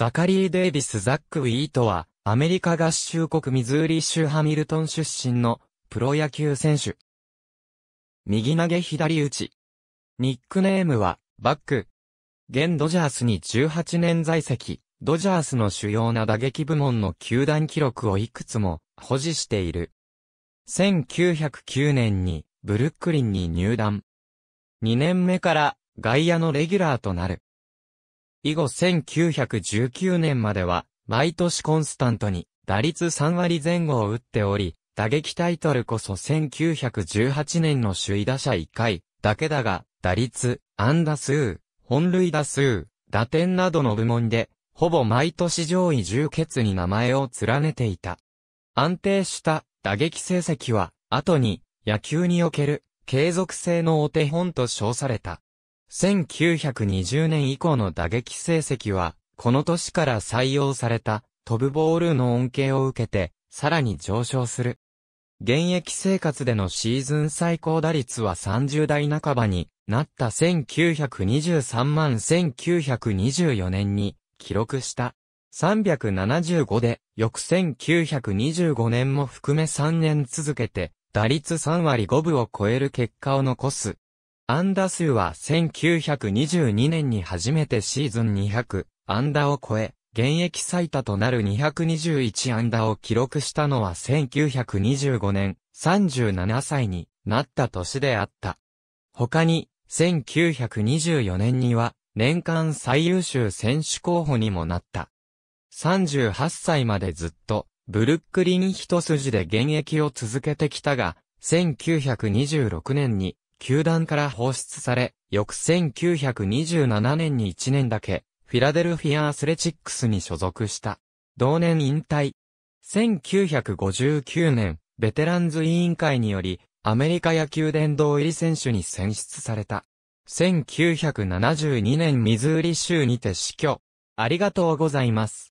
ザカリー・デイビス・ザック・ウィートは、アメリカ合衆国ミズーリ州ハミルトン出身のプロ野球選手。右投げ左打ち。ニックネームは、バック。現ドジャースに18年在籍、ドジャースの主要な打撃部門の球団記録をいくつも保持している。1909年にブルックリンに入団。2年目から外野のレギュラーとなる。以後1919年までは、毎年コンスタントに、打率3割前後を打っており、打撃タイトルこそ1918年の首位打者1回だけだが、打率、安打数、本塁打数、打点などの部門で、ほぼ毎年上位10決に名前を連ねていた。安定した打撃成績は、後に野球における継続性のお手本と称された。1920年以降の打撃成績は、この年から採用された、飛ぶボールの恩恵を受けて、さらに上昇する。現役生活でのシーズン最高打率は30代半ばになった1923万1924年に記録した375で翌1925年も含め3年続けて打率3割5分を超える結果を残す安打数は1922年に初めてシーズン200安打を超え、現役最多となる221安打を記録したのは1925年37歳になった年であった。他に、1924年には年間最優秀選手候補にもなった。38歳までずっとブルックリン一筋で現役を続けてきたが、1926年に球団から放出され、翌1927年に1年だけ、フィラデルフィア・アスレチックスに所属した。同年引退。1959年、ベテランズ委員会により、アメリカ野球殿堂入り選手に選出された。1972年ミズーリ州にて死去。ありがとうございます。